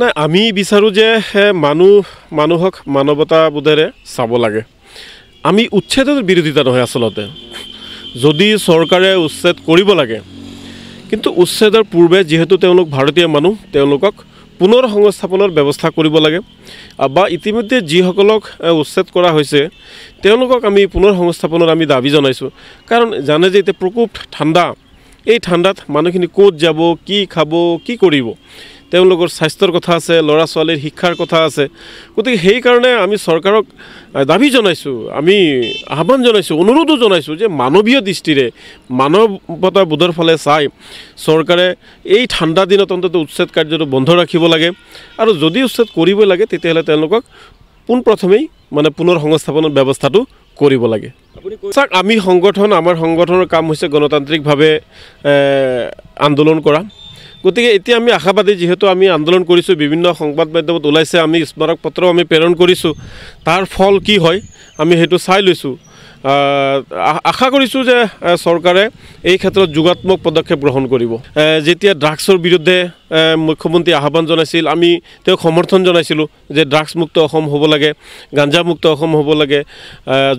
নাই আমি বিচাৰোঁ যে মানুহ মানুহক মানৱতাবোধেৰে চাব লাগে আমি উচ্ছেদৰ বিৰোধিতা নহয় আচলতে যদি চৰকাৰে উচ্ছেদ কৰিব লাগে কিন্তু উচ্ছেদৰ পূৰ্বে যিহেতু তেওঁলোক ভাৰতীয় মানুহ তেওঁলোকক পুনৰ সংস্থাপনৰ ব্যৱস্থা কৰিব লাগে বা ইতিমধ্যে যিসকলক উচ্ছেদ কৰা হৈছে তেওঁলোকক আমি পুনৰ সংস্থাপনৰ আমি দাবী জনাইছোঁ কাৰণ জানে যে এতিয়া প্ৰকোপ ঠাণ্ডা এই ঠাণ্ডাত মানুহখিনি ক'ত যাব কি খাব কি কৰিব তেওঁলোকৰ স্বাস্থ্যৰ কথা আছে ল'ৰা ছোৱালীৰ শিক্ষাৰ কথা আছে গতিকে সেইকাৰণে আমি চৰকাৰক দাবী জনাইছোঁ আমি আহ্বান জনাইছোঁ অনুৰোধো জনাইছোঁ যে মানৱীয় দৃষ্টিৰে মানৱতা বোধৰ ফালে চাই চৰকাৰে এই ঠাণ্ডা দিনত অন্ততঃ উচ্ছেদ কাৰ্যটো বন্ধ ৰাখিব লাগে আৰু যদি উচ্ছেদ কৰিবই লাগে তেতিয়াহ'লে তেওঁলোকক পোনপ্ৰথমেই মানে পুনৰ সংস্থাপনৰ ব্যৱস্থাটো কৰিব লাগে চাওক আমি সংগঠন আমাৰ সংগঠনৰ কাম হৈছে গণতান্ত্ৰিকভাৱে আন্দোলন কৰা গতিকে এতিয়া আমি আশাবাদী যিহেতু আমি আন্দোলন কৰিছোঁ বিভিন্ন সংবাদ মাধ্যমত ওলাইছে আমি স্মাৰকপত্ৰ আমি প্ৰেৰণ কৰিছোঁ তাৰ ফল কি হয় আমি সেইটো চাই লৈছোঁ আশা কৰিছোঁ যে চৰকাৰে এই ক্ষেত্ৰত যোগাত্মক পদক্ষেপ গ্ৰহণ কৰিব যেতিয়া ড্ৰাগছৰ বিৰুদ্ধে মুখ্যমন্ত্ৰী আহ্বান জনাইছিল আমি তেওঁক সমৰ্থন জনাইছিলোঁ যে ড্ৰাগছমুক্ত অসম হ'ব লাগে গাঞ্জামুক্ত অসম হ'ব লাগে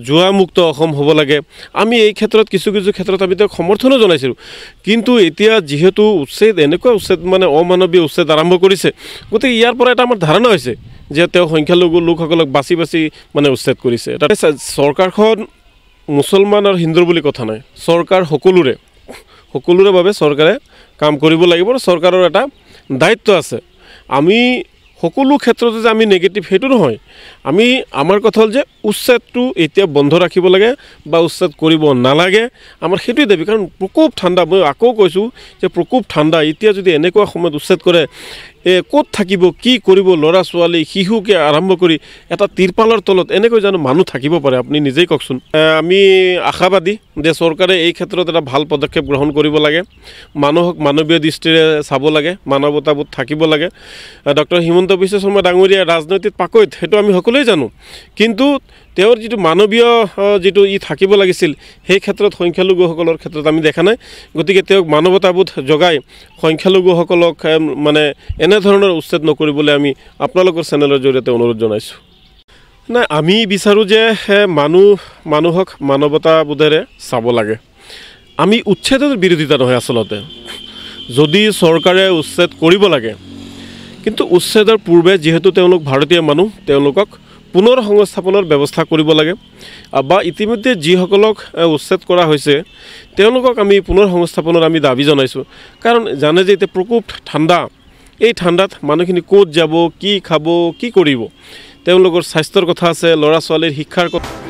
জুৱামুক্ত অসম হ'ব লাগে আমি এই ক্ষেত্ৰত কিছু কিছু ক্ষেত্ৰত আমি তেওঁক সমৰ্থনো জনাইছিলোঁ কিন্তু এতিয়া যিহেতু উচ্ছেদ এনেকুৱা উচ্ছেদ মানে অমানৱীয় উচ্ছেদ আৰম্ভ কৰিছে গতিকে ইয়াৰ পৰা এটা আমাৰ ধাৰণা হৈছে যে তেওঁ সংখ্যালঘু লোকসকলক বাচি বাচি মানে উচ্ছেদ কৰিছে তাতে চৰকাৰখন মুছলমান আৰু হিন্দুৰ বুলি কথা নাই চৰকাৰ সকলোৰে সকলোৰে বাবে চৰকাৰে কাম কৰিব লাগিব চৰকাৰৰ এটা দায়িত্ব আছে আমি সকলো ক্ষেত্ৰতে যে আমি নিগেটিভ সেইটো নহয় আমি আমাৰ কথা হ'ল যে উচ্ছেদটো এতিয়া বন্ধ ৰাখিব লাগে বা উচ্ছেদ কৰিব নালাগে আমাৰ সেইটোৱে দাবী কাৰণ প্ৰকোপ ঠাণ্ডা মই আকৌ কৈছোঁ যে প্ৰকোপ ঠাণ্ডা এতিয়া যদি এনেকুৱা সময়ত উচ্ছেদ কৰে ক'ত থাকিব কি কৰিব ল'ৰা ছোৱালী শিশুকে আৰম্ভ কৰি এটা তিৰপালৰ তলত এনেকৈ জানো মানুহ থাকিব পাৰে আপুনি নিজেই কওকচোন আমি আশাবাদী যে চৰকাৰে এই ক্ষেত্ৰত এটা ভাল পদক্ষেপ গ্ৰহণ কৰিব লাগে মানুহক মানৱীয় দৃষ্টিৰে চাব লাগে মানৱতাবোধ থাকিব লাগে ডক্টৰ হিমন্ত বিশ্ব শৰ্মা ডাঙৰীয়া ৰাজনৈতিক পাকৈত সেইটো আমি সকলোৱে জানো কিন্তু তেওঁৰ যিটো মানৱীয় যিটো ই থাকিব লাগিছিল সেই ক্ষেত্ৰত সংখ্যালঘুসকলৰ ক্ষেত্ৰত আমি দেখা নাই গতিকে তেওঁক মানৱতাবোধ জগাই সংখ্যালঘুসকলক মানে এনেধৰণৰ উচ্ছেদ নকৰিবলৈ আমি আপোনালোকৰ চেনেলৰ জৰিয়তে অনুৰোধ জনাইছোঁ নাই আমি বিচাৰোঁ যে মানুহ মানুহক মানৱতাবোধেৰে চাব লাগে আমি উচ্ছেদৰ বিৰোধিতা নহয় আচলতে যদি চৰকাৰে উচ্ছেদ কৰিব লাগে কিন্তু উচ্ছেদৰ পূৰ্বে যিহেতু তেওঁলোক ভাৰতীয় মানুহ তেওঁলোকক পুনৰ সংস্থাপনৰ ব্যৱস্থা কৰিব লাগে বা ইতিমধ্যে যিসকলক উচ্ছেদ কৰা হৈছে তেওঁলোকক আমি পুনৰ সংস্থাপনৰ আমি দাবী জনাইছোঁ কাৰণ জানে যে এতিয়া প্ৰকোপ ঠাণ্ডা এই ঠাণ্ডাত মানুহখিনি ক'ত যাব কি খাব কি কৰিব তেওঁলোকৰ স্বাস্থ্যৰ কথা আছে ল'ৰা ছোৱালীৰ শিক্ষাৰ কথা